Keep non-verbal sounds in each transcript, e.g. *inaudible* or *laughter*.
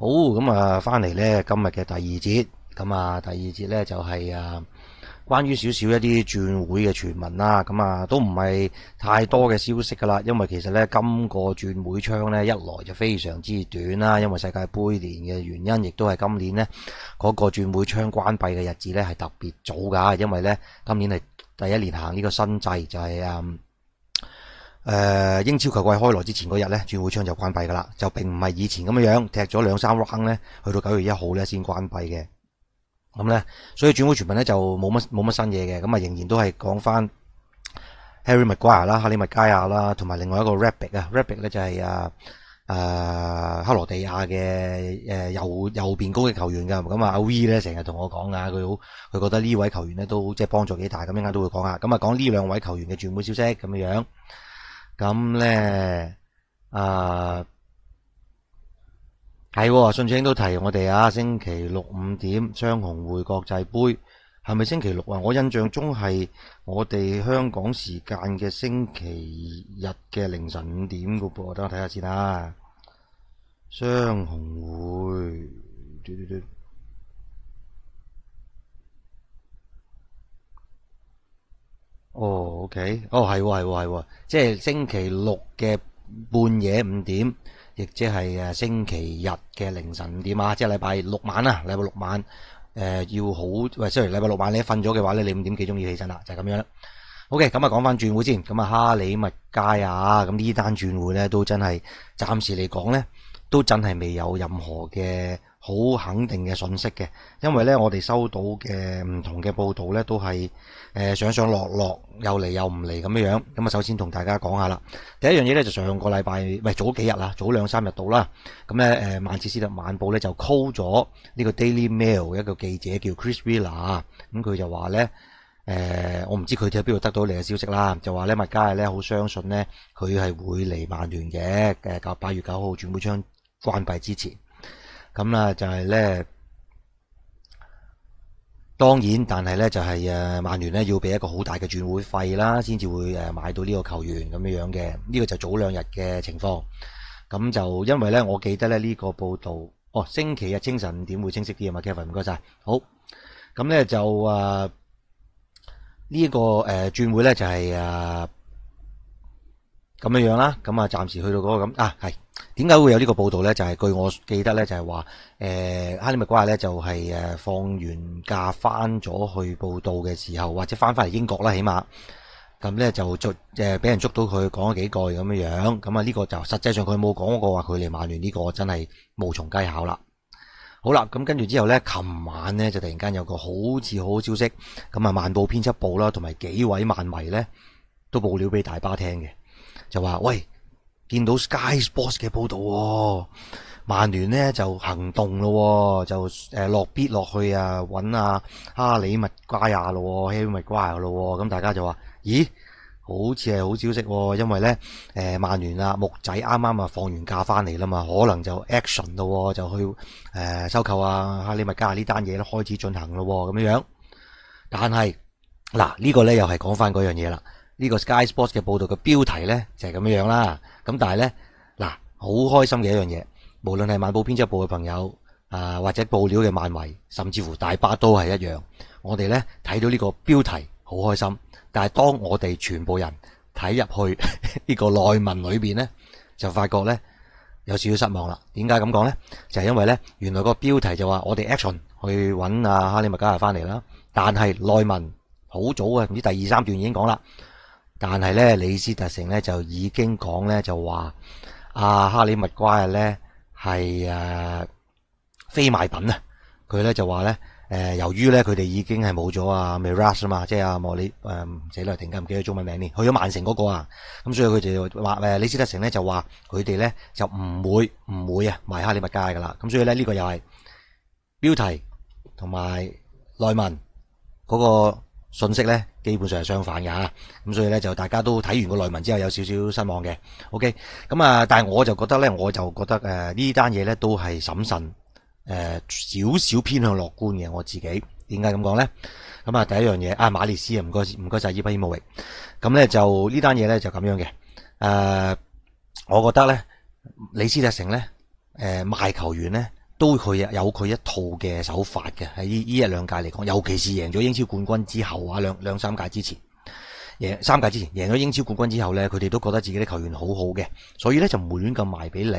好咁啊，翻嚟咧今日嘅第二节，咁啊第二节咧就系啊关于少少一啲转会嘅传闻啦，咁啊都唔系太多嘅消息噶啦，因为其实咧今个转会窗咧一来就非常之短啦，因为世界杯年嘅原因，亦都系今年咧嗰个转会窗关闭嘅日子咧系特别早噶，因为咧今年系第一年行呢个新制，就系啊。誒英超球季開來之前嗰日咧，轉會窗就關閉噶啦，就並唔係以前咁樣樣踢咗兩三 round 咧，去到九月一號咧先關閉嘅。咁咧，所以轉會傳聞咧就冇乜冇乜新嘢嘅，咁啊仍然都係講翻 Harry Maguire 啦、哈利麥加亞啦，同埋另外一個 Rabbit 啊，Rabbit 咧就係啊啊克羅地亞嘅誒右右邊攻嘅球員㗎。咁啊，阿 V 咧成日同我講啊，佢好佢覺得呢位球員咧都即係幫助幾大，咁一家都會講下。咁啊，講呢兩位球員嘅轉會消息咁嘅樣。咁呢啊，系，信请都提我哋啊，星期六五点双红会国际杯，系咪星期六啊？我印象中系我哋香港时间嘅星期日嘅凌晨五点嘅噃，等我睇下先啊，双雄会。哦，OK，哦系喎系喎系喎，即系星期六嘅半夜五点，亦即系诶星期日嘅凌晨五点啊，即系礼拜六晚啊，礼拜六晚诶要好，喂，虽然礼拜六晚你瞓咗嘅话咧，你五点几钟要起身啦，就系咁样啦。OK，咁啊讲翻转会先，咁啊哈里物街啊，咁呢单转会咧都真系，暂时嚟讲咧都真系未有任何嘅。好肯定嘅信息嘅，因為咧我哋收到嘅唔同嘅報道咧，都係誒上上落落又嚟又唔嚟咁樣样。咁啊，首先同大家講下啦。第一樣嘢咧就上個禮拜，唔係早幾日啦，早兩三日到啦。咁咧诶，曼斯斯特晚報咧就 call 咗呢個 Daily Mail 一個記者叫 Chris v i l l a 咁佢就話咧誒，我唔知佢喺邊度得到你嘅消息啦。就話咧麥加爾咧好相信咧佢係會嚟曼聯嘅。誒九八月九號轉會窗關閉之前。咁啦，就系咧，当然，但系咧就系诶，曼联咧要俾一个好大嘅转会费啦，先至会诶买到呢个球员咁样样嘅。呢个就早两日嘅情况。咁就因为咧，我记得咧呢个报道，哦，星期日清晨五点会清晰啲啊嘛，Kevin，唔该晒。好，咁咧就诶呢个诶转会咧就系诶咁樣样啦。咁啊，暂时去到嗰个咁啊系。點解會有呢個報道咧？就係據我記得咧，就係話，誒哈利麥瓜咧就係放完假翻咗去報道嘅時候，或者翻翻嚟英國啦，起碼咁咧就捉誒俾人捉到佢講咗幾句咁樣樣，咁啊呢個就實際上佢冇講過話佢嚟曼聯呢個真係無從稽考啦。好啦，咁跟住之後咧，琴晚咧就突然間有個好似好消息，咁啊《曼報》編輯部啦，同埋幾位漫迷咧都報料俾大巴聽嘅，就話喂。見到 Skysports 嘅報導，曼聯咧就行動咯，就诶落 b 落去啊，揾啊哈里密瓜亚咯，希爾麥瓜亚咯，咁大家就話：咦，好似係好消息，因為咧誒曼聯啊木仔啱啱啊放完假翻嚟啦嘛，可能就 action 咯，就去誒收購啊哈里密瓜亞呢單嘢都開始進行咯，咁樣樣。但係嗱，呢個咧又係講翻嗰樣嘢啦。呢個 Sky Sports 嘅報道嘅標題咧就係咁樣啦。咁但係咧，嗱好開心嘅一樣嘢，無論係《漫報編輯部》嘅朋友啊，或者報料嘅漫為，甚至乎大巴都係一樣。我哋咧睇到呢個標題好開心，但係當我哋全部人睇入去 *laughs* 呢個內文裏面咧，就發覺咧有少少失望啦。點解咁講咧？就係因為咧，原來個標題就話我哋 Action 去揾阿哈利麥加亞翻嚟啦，但係內文好早啊，唔知第二三段已經講啦。但系咧，李斯特城咧就已經講咧就話阿哈里密瓜嘅咧係誒非賣品啊！佢咧就話咧誒，由於咧佢哋已經係冇咗啊，Miras 嘛，即係阿莫里誒死啦停緊，唔記得中文名咧，去咗曼城嗰個啊，咁所以佢就話誒，李斯特城咧就話佢哋咧就唔會唔會啊賣哈里密瓜噶啦，咁所以咧呢個又係標題同埋內文嗰個信息咧。基本上系相反㗎吓，咁所以咧就大家都睇完个内文之后有少少失望嘅。OK，咁啊，但系我就觉得咧，我就觉得诶呢单嘢咧都系审慎诶，少少偏向乐观嘅。我自己点解咁讲咧？咁啊，第一样嘢啊，马利斯啊，唔该唔该晒伊巴伊姆域咁咧，就呢单嘢咧就咁样嘅诶，我觉得咧，李斯特城咧诶卖球员咧。都佢有佢一套嘅手法嘅喺呢一兩屆嚟講，尤其是贏咗英超冠軍之後啊，兩两三屆之前，贏三屆之前贏咗英超冠軍之後咧，佢哋都覺得自己啲球員好好嘅，所以咧就唔會亂咁賣俾你，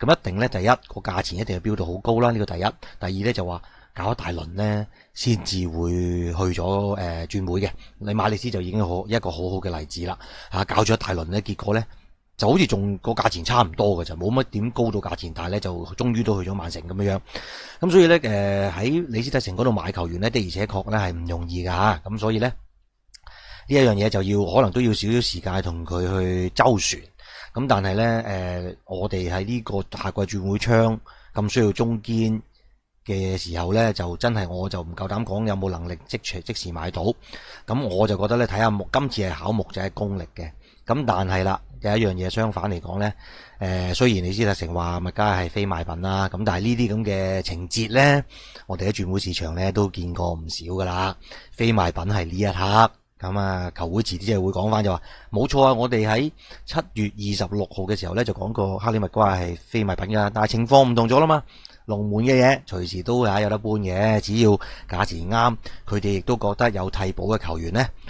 咁一定咧第一個價錢一定係標到好高啦，呢個第一。第二咧就話搞一大輪咧，先至會去咗轉會嘅。你馬利斯就已經好一個好好嘅例子啦，搞咗一大輪咧，結果咧。就好似仲个价钱差唔多嘅就冇乜点高到价钱，但系咧就终于都去咗曼城咁样，咁所以咧诶喺李斯特城嗰度买球员咧，的而且确咧系唔容易㗎吓，咁所以咧呢一样嘢就要可能都要少少时间同佢去周旋，咁但系咧诶我哋喺呢个下季转会窗咁需要中坚嘅时候咧，就真系我就唔够胆讲有冇能力即時即时买到，咁我就觉得咧睇下木今次系考木係功力嘅，咁但系啦。有一樣嘢相反嚟講咧，誒雖然你知達成話物價係非賣品啦，咁但係呢啲咁嘅情節咧，我哋喺轉會市場咧都見過唔少噶啦。非賣品係呢一刻，咁啊球會遲啲即係會講翻就話冇錯啊！我哋喺七月二十六號嘅時候咧就講過哈尼物瓜係非賣品噶，但係情況唔同咗啦嘛。龍門嘅嘢隨時都有得搬嘅，只要價錢啱，佢哋亦都覺得有替補嘅球員咧。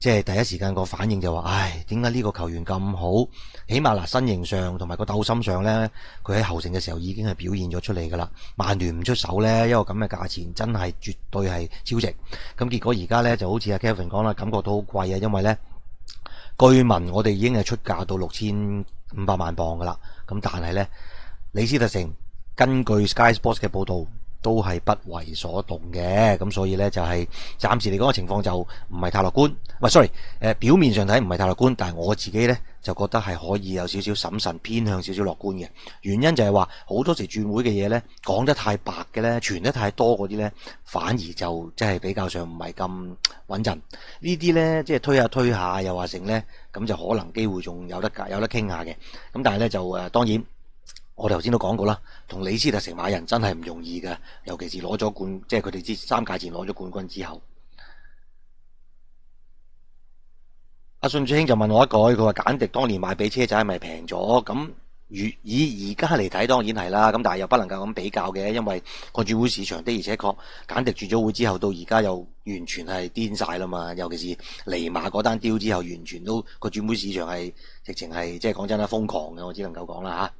即係第一時間個反應就話：，唉，點解呢個球員咁好？起碼嗱，身形上同埋個鬥心上咧，佢喺後城嘅時候已經係表現咗出嚟㗎啦。曼聯唔出手咧，一個咁嘅價錢真係絕對係超值。咁結果而家咧就好似阿 Kevin 講啦，感覺到好貴啊，因為咧據聞我哋已經係出價到六千五百萬磅㗎啦。咁但係咧，李斯特城根據 Sky Sports 嘅報導。都係不為所動嘅，咁所以呢，就係暫時嚟講嘅情況就唔係太樂觀，唔係 sorry，表面上睇唔係太樂觀，但係我自己呢，就覺得係可以有少少審慎，偏向少少樂觀嘅。原因就係話好多時轉會嘅嘢呢，講得太白嘅呢，傳得太多嗰啲呢，反而就即係比較上唔係咁穩陣。呢啲呢，即係推下推下，又話成呢，咁就可能機會仲有得有得傾下嘅。咁但係呢，就誒當然。我頭先都講過啦，同李斯特城馬人真係唔容易嘅，尤其是攞咗冠，即係佢哋之三屆前攞咗冠軍之後。阿信主兄就問我一句，佢話簡迪當年買俾車仔咪平咗？咁以以而家嚟睇，當然係啦。咁但係又不能夠咁比較嘅，因為個轉會市場的，而且確簡迪轉咗會之後，到而家又完全係癲晒啦嘛。尤其是尼馬嗰單 d 之後，完全都個轉會市場係直情係即係講真啦，瘋狂嘅。我只能夠講啦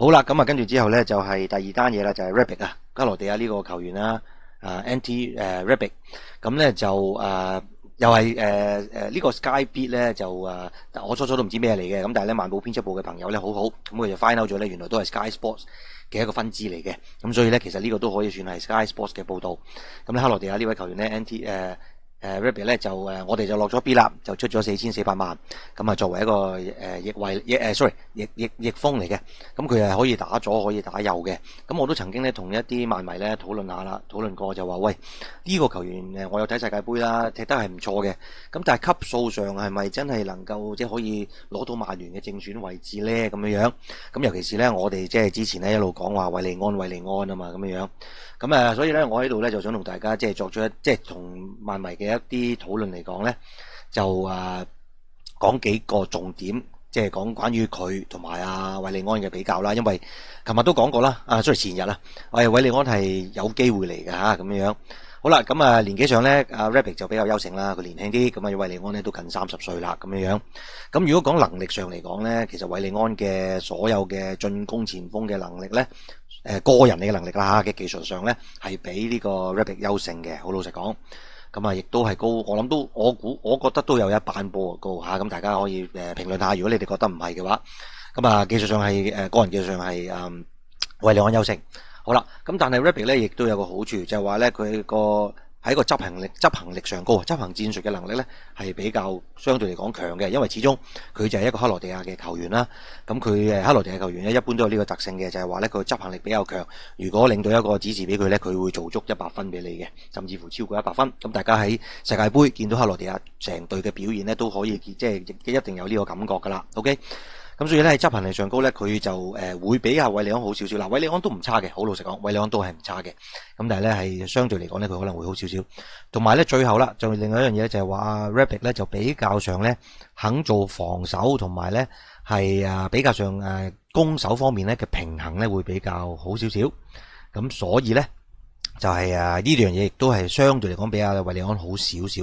好啦，咁啊，跟住之後咧，就係第二單嘢啦，就係 r a b i t 啊，加羅地亞呢個球員啦，啊，NT 誒 r a b i t 咁咧就誒又係誒誒呢個 Skybit 咧就誒，我初初都唔知咩嚟嘅，咁但系咧漫步編輯部嘅朋友咧好好，咁佢就 find out 咗咧，原來都係 Sky Sports 嘅一個分支嚟嘅，咁所以咧其實呢個都可以算係 Sky Sports 嘅報導，咁咧克羅地亞呢位球員咧 NT 誒。誒 Rabbi 咧就誒，我哋就落咗 B 啦，就出咗四千四百萬。咁啊，作為一個誒逆位逆誒，sorry 逆逆逆風嚟嘅。咁佢係可以打左，可以打右嘅。咁我都曾經咧同一啲漫迷咧討論下啦，討論過就話喂，呢個球員誒，我有睇世界盃啦，踢得係唔錯嘅。咁但係級數上係咪真係能夠即係可以攞到曼聯嘅正選位置咧？咁樣樣。咁尤其是咧，我哋即係之前咧一路講話維利安，維利安啊嘛，咁樣樣。咁誒，所以咧我喺度咧就想同大家即係作出一即係同漫迷嘅。一啲讨论嚟讲咧，就啊讲几个重点，即系讲关于佢同埋阿维利安嘅比较啦。因为琴日都讲过啦，啊，虽然前日啦，我哋利安系有机会嚟嘅吓，咁样样。好啦，咁啊年纪上咧，阿 Rabbit 就比较优胜啦，佢年轻啲。咁啊，韦利安咧都近三十岁啦，咁样样。咁如果讲能力上嚟讲咧，其实韦利安嘅所有嘅进攻前锋嘅能力咧，诶个人嘅能力啦，嘅技术上咧系比呢个 Rabbit 优胜嘅，好老实讲。咁啊，亦都係高，我諗都，我估，我覺得都有一半波高下，咁大家可以誒評論下，如果你哋覺得唔係嘅話，咁啊技術上係誒個人技術上係嗯為你安優勝，好啦，咁但係 r a b b i t 咧，亦都有個好處，就係話咧佢個。喺個執行力執行力上高啊，執行戰術嘅能力咧係比較相對嚟講強嘅，因為始終佢就係一個克羅地亞嘅球員啦。咁佢誒克羅地亞球員咧，一般都有呢個特性嘅，就係話咧佢執行力比較強。如果領隊一個指示俾佢咧，佢會做足一百分俾你嘅，甚至乎超過一百分。咁大家喺世界盃見到克羅地亞成隊嘅表現咧，都可以即係一定有呢個感覺噶啦。OK。咁所以咧，執行力上高咧，佢就誒會比阿韋利安好少少。嗱，韋利安都唔差嘅，好老實講，韋利安都係唔差嘅。咁但係咧，係相對嚟講咧，佢可能會好少少。同埋咧，最後啦，就另外一樣嘢就係話 r a b i t 咧，就比較上咧肯做防守，同埋咧係啊比較上誒攻守方面咧嘅平衡咧會比較好少少。咁所以咧就係啊呢樣嘢亦都係相對嚟講比阿韋利安好少少。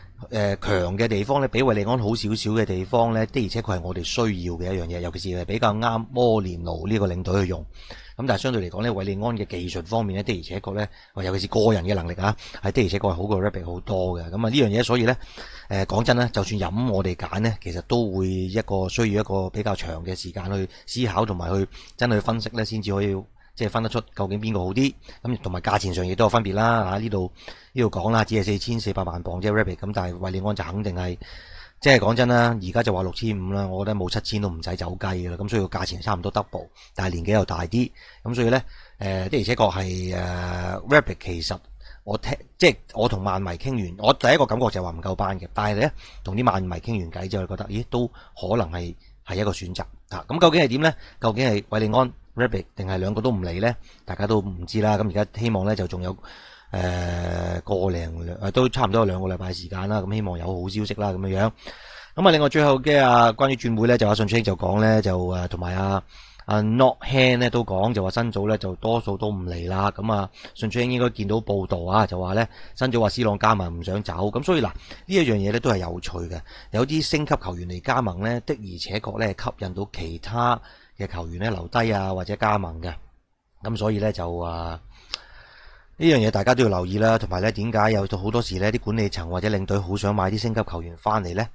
誒強嘅地方咧，比維利安好少少嘅地方咧，的而且確係我哋需要嘅一樣嘢，尤其是係比較啱摩連奴呢個領隊去用。咁但係相對嚟講咧，維利安嘅技術方面咧，的而且確咧，尤其是個人嘅能力啊，係的而且確係好過 r a b b i t 好多嘅。咁啊呢樣嘢，所以咧誒講真咧，就算飲我哋揀咧，其實都會一個需要一個比較長嘅時間去思考同埋去真去分析咧，先至可以。即系分得出究竟边个好啲，咁同埋价钱上亦都有分别啦嚇。呢度呢度讲啦，只系四千四百万磅啫，Rapid 咁，但系惠利安就肯定系，即系讲真啦，而家就话六千五啦，我觉得冇七千都唔使走雞噶啦。咁所以个价钱差唔多 double，但系年纪又大啲，咁所以咧，诶的而且确系诶 Rapid，其实我听即系我同万迷倾完，我第一个感觉就系话唔够班嘅。但系咧，同啲万迷倾完偈之后，觉得咦都可能系系一个选择嚇。咁究竟系点咧？究竟系卫利安？r a b b i t 定係兩個都唔嚟咧，大家都唔知啦。咁而家希望咧就仲有誒個零都差唔多兩個禮拜時間啦。咁希望有好消息啦，咁樣樣。咁啊，另外最後嘅啊，關於轉會咧，就阿信清就講咧，就誒同埋啊。啊，Not Hand 咧都講就話新早咧就多數都唔嚟啦。咁啊，順住應應該見到報道啊，就話咧新早話斯朗加盟唔想走。咁所以嗱，呢一樣嘢咧都係有趣嘅。有啲升級球員嚟加盟咧，的而且確咧吸引到其他嘅球員咧留低啊，或者加盟嘅。咁所以咧就啊，呢樣嘢大家都要留意啦。同埋咧，點解有好多時咧啲管理層或者領隊好想買啲升級球員翻嚟咧，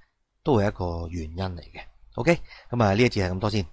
都係一個原因嚟嘅。OK，咁啊呢一次係咁多先。